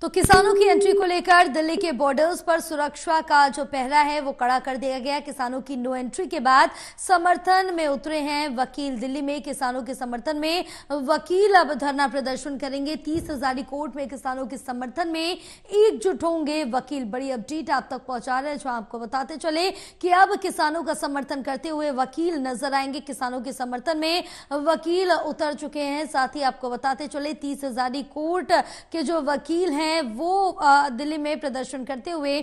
तो किसानों की एंट्री को लेकर दिल्ली के बॉर्डर्स पर सुरक्षा का जो पहरा है वो कड़ा कर दिया गया किसानों की नो एंट्री के बाद समर्थन में उतरे हैं वकील दिल्ली में किसानों के समर्थन में वकील अब धरना प्रदर्शन करेंगे तीस हजारी कोर्ट में किसानों के समर्थन में एकजुट होंगे वकील बड़ी अपडेट आप तक पहुंचा रहे हैं जो आपको बताते चले कि अब किसानों का समर्थन करते हुए वकील नजर आएंगे किसानों के समर्थन में वकील उतर चुके हैं साथ ही आपको बताते चले तीस कोर्ट के जो वकील हैं हैं वो दिल्ली में प्रदर्शन करते हुए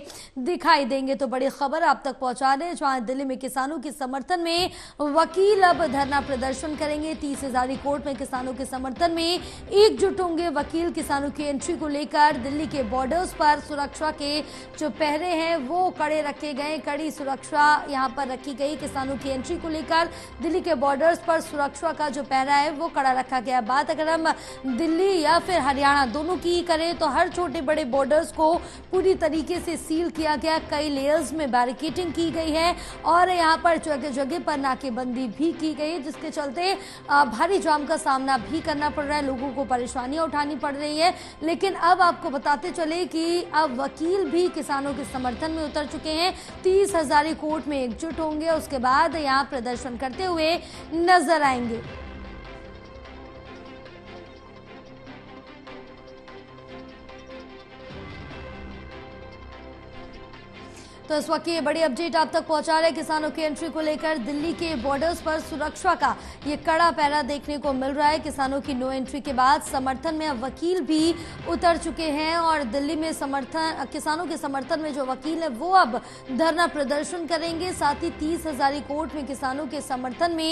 दिखाई देंगे तो बड़ी खबर आप तक पहुंचा रहे हैं जहां दिल्ली में किसानों के समर्थन में वकील अब धरना प्रदर्शन करेंगे तीस हजारी कोर्ट में किसानों के समर्थन में एकजुट होंगे वकील किसानों की एंट्री को लेकर दिल्ली के बॉर्डर्स पर सुरक्षा के जो पहरे हैं वो कड़े रखे गए कड़ी सुरक्षा यहाँ पर रखी गई किसानों की एंट्री को लेकर दिल्ली के बॉर्डर्स पर सुरक्षा का जो पहरा है वो कड़ा रखा गया बात अगर हम दिल्ली या फिर हरियाणा दोनों की करें तो हर छोटे बड़े बॉर्डर्स को पूरी तरीके से सील किया गया कई लेयर्स में बैरिकेटिंग की गई है और यहाँ पर जगह जगह पर नाकेबंदी भी की गई है जिसके चलते भारी जाम का सामना भी करना पड़ रहा है लोगों को परेशानियां उठानी पड़ रही है लेकिन अब आपको बताते चले कि अब वकील भी किसानों के समर्थन में उतर चुके हैं तीस हजारी कोर्ट में एकजुट होंगे उसके बाद यहाँ प्रदर्शन करते हुए नजर आएंगे तो इस वक्त ये बड़ी अपडेट आप तक पहुंचा रहे किसानों की एंट्री को लेकर दिल्ली के बॉर्डर्स पर सुरक्षा का ये कड़ा पैरा देखने को मिल रहा है किसानों की नो एंट्री के बाद समर्थन में अब वकील भी उतर चुके हैं और दिल्ली में समर्थन किसानों के समर्थन में जो वकील है वो अब धरना प्रदर्शन करेंगे साथ ही तीस हजारी कोर्ट में किसानों के समर्थन में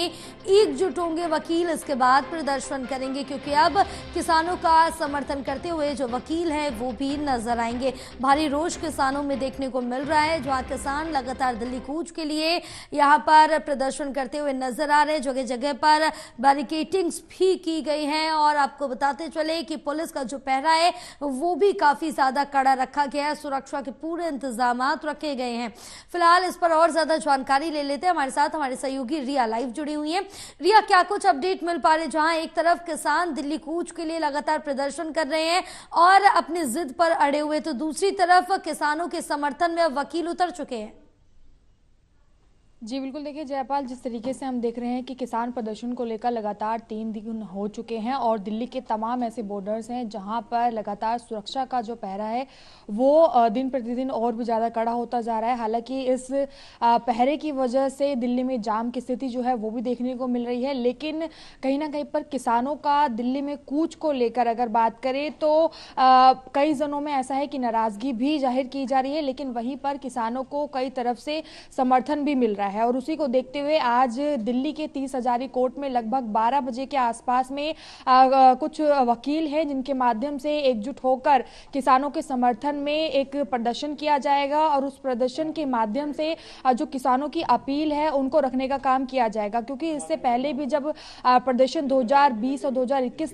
एकजुट होंगे वकील इसके बाद प्रदर्शन करेंगे क्योंकि अब किसानों का समर्थन करते हुए जो वकील है वो भी नजर आएंगे भारी रोष किसानों में देखने को मिल रहा है हैं जहां किसान लगातार दिल्ली कूच के लिए यहां पर प्रदर्शन करते हुए नजर आ रहे हैं जगह जगह पर बैरिकेटिंग्स भी की गई हैं और आपको बताते चले कि पुलिस का जो पहरा है वो भी काफी ज्यादा कड़ा रखा गया है सुरक्षा के पूरे इंतजाम रखे गए हैं फिलहाल इस पर और ज्यादा जानकारी ले लेते हैं हमारे साथ हमारे सहयोगी रिया लाइव जुड़ी हुई है रिया क्या कुछ अपडेट मिल पा रहे जहां एक तरफ किसान दिल्ली कूच के लिए लगातार प्रदर्शन कर रहे हैं और अपनी जिद पर अड़े हुए तो दूसरी तरफ किसानों के समर्थन में वकीलों उतर चुके हैं जी बिल्कुल देखिए जयपाल जिस तरीके से हम देख रहे हैं कि किसान प्रदर्शन को लेकर लगातार तीन दिन हो चुके हैं और दिल्ली के तमाम ऐसे बॉर्डर्स हैं जहां पर लगातार सुरक्षा का जो पहरा है वो दिन प्रतिदिन और भी ज़्यादा कड़ा होता जा रहा है हालांकि इस पहरे की वजह से दिल्ली में जाम की स्थिति जो है वो भी देखने को मिल रही है लेकिन कहीं ना कहीं पर किसानों का दिल्ली में कूच को लेकर अगर बात करें तो कई जनों में ऐसा है कि नाराज़गी भी जाहिर की जा रही है लेकिन वहीं पर किसानों को कई तरफ से समर्थन भी मिल रहा है है और उसी को देखते हुए आज दिल्ली के तीस हजारी कोर्ट में लगभग 12 बजे के आसपास में आ, कुछ वकील हैं जिनके माध्यम से एकजुट होकर किसानों के समर्थन में एक प्रदर्शन किया जाएगा और उस प्रदर्शन के माध्यम से जो किसानों की अपील है उनको रखने का काम किया जाएगा क्योंकि इससे पहले भी जब प्रदर्शन दो और दो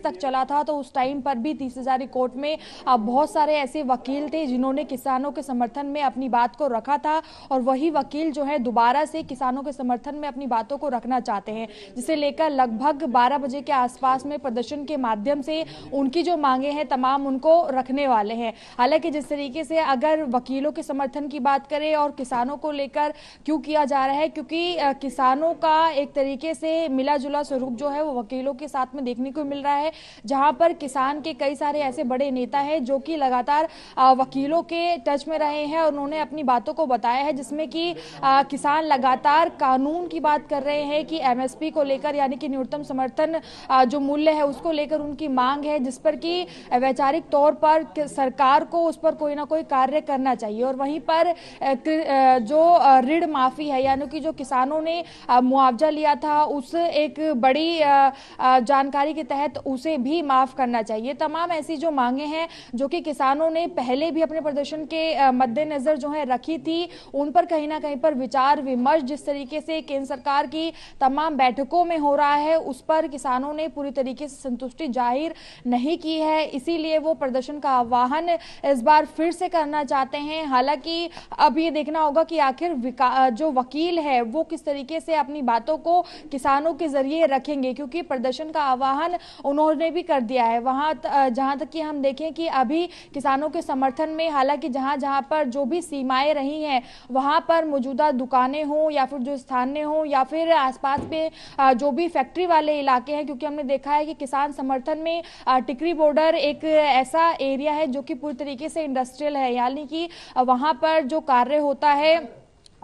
तक चला था तो उस टाइम पर भी तीस हजारी कोर्ट में बहुत सारे ऐसे वकील थे जिन्होंने किसानों के समर्थन में अपनी बात को रखा था और वही वकील जो है दोबारा से किसानों के समर्थन में अपनी बातों को रखना चाहते हैं जिसे लेकर लगभग बारह बजे के आसपास में प्रदर्शन के माध्यम से उनकी जो मांगे हैं तमाम उनको रखने वाले हैं हालांकि जिस तरीके से अगर वकीलों के समर्थन की बात करें और किसानों को लेकर क्यों किया जा रहा है क्योंकि किसानों का एक तरीके से मिला जुला स्वरूप जो है वो वकीलों के साथ में देखने को मिल रहा है जहां पर किसान के कई सारे ऐसे बड़े नेता हैं जो कि लगातार वकीलों के टच में रहे हैं और उन्होंने अपनी बातों को बताया है जिसमें कि किसान लगातार लगातार कानून की बात कर रहे हैं कि एमएसपी को लेकर यानी कि न्यूनतम समर्थन जो मूल्य है उसको लेकर उनकी मांग है जिस पर कि वैचारिक तौर पर सरकार को उस पर कोई ना कोई कार्य करना चाहिए और वहीं पर जो ऋण माफी है यानी कि जो किसानों ने मुआवजा लिया था उस एक बड़ी जानकारी के तहत उसे भी माफ करना चाहिए तमाम ऐसी जो मांगे हैं जो कि किसानों ने पहले भी अपने प्रदर्शन के मद्देनजर जो है रखी थी उन पर कहीं ना कहीं पर विचार विमर्श विमर्श जिस तरीके से केंद्र सरकार की तमाम बैठकों में हो रहा है उस पर किसानों ने पूरी तरीके से संतुष्टि जाहिर नहीं की है इसीलिए वो प्रदर्शन का आह्वान इस बार फिर से करना चाहते हैं हालांकि अब ये देखना होगा कि आखिर जो वकील है वो किस तरीके से अपनी बातों को किसानों के जरिए रखेंगे क्योंकि प्रदर्शन का आह्वान उन्होंने भी कर दिया है वहां जहां तक कि हम देखें कि अभी किसानों के समर्थन में हालांकि जहां जहां पर जो भी सीमाएं रही हैं वहां पर मौजूदा दुकानें हों या फिर जो स्थानीय हो या फिर आसपास पे जो भी फैक्ट्री वाले इलाके हैं क्योंकि हमने देखा है कि किसान समर्थन में टिकरी बॉर्डर एक ऐसा एरिया है जो कि पूरी तरीके से इंडस्ट्रियल है यानी कि वहाँ पर जो कार्य होता है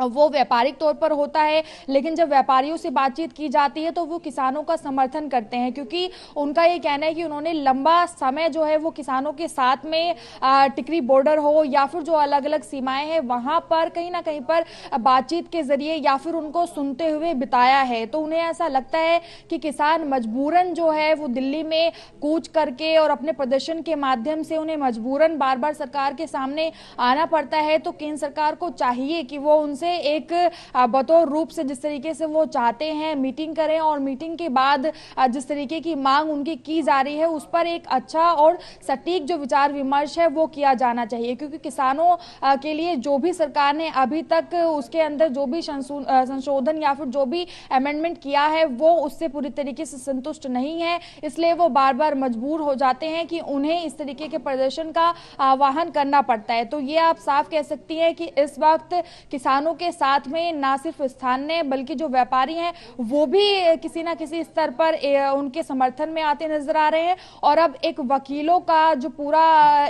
वो व्यापारिक तौर पर होता है लेकिन जब व्यापारियों से बातचीत की जाती है तो वो किसानों का समर्थन करते हैं क्योंकि उनका ये कहना है कि उन्होंने लंबा समय जो है वो किसानों के साथ में टिकरी बॉर्डर हो या फिर जो अलग अलग सीमाएं हैं वहां पर कहीं ना कहीं पर बातचीत के जरिए या फिर उनको सुनते हुए बिताया है तो उन्हें ऐसा लगता है कि किसान मजबूरन जो है वो दिल्ली में कूच करके और अपने प्रदर्शन के माध्यम से उन्हें मजबूरन बार बार सरकार के सामने आना पड़ता है तो केंद्र सरकार को चाहिए कि वो उनसे से एक बतौर रूप से जिस तरीके से वो चाहते हैं मीटिंग करें और मीटिंग के बाद जिस तरीके की मांग उनकी की जा रही है उस पर एक अच्छा और सटीक जो विचार विमर्श है वो किया जाना चाहिए क्योंकि किसानों के लिए जो भी सरकार ने अभी तक उसके अंदर जो भी संशोधन या फिर जो भी अमेंडमेंट किया है वो उससे पूरी तरीके से संतुष्ट नहीं है इसलिए वो बार बार मजबूर हो जाते हैं कि उन्हें इस तरीके के प्रदर्शन का आह्वान करना पड़ता है तो ये आप साफ कह सकती हैं कि इस वक्त किसानों व्यापारियों के साथ में ना सिर्फ स्थानीय बल्कि जो व्यापारी हैं वो भी किसी ना किसी स्तर पर उनके समर्थन में आते नजर आ रहे हैं और अब एक वकीलों का जो पूरा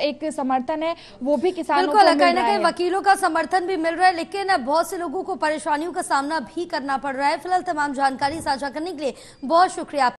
एक समर्थन है वो भी किसानों को मिल ना कहीं वकीलों का समर्थन भी मिल रहा है लेकिन बहुत से लोगों को परेशानियों का सामना भी करना पड़ रहा है फिलहाल तमाम जानकारी साझा करने के लिए बहुत शुक्रिया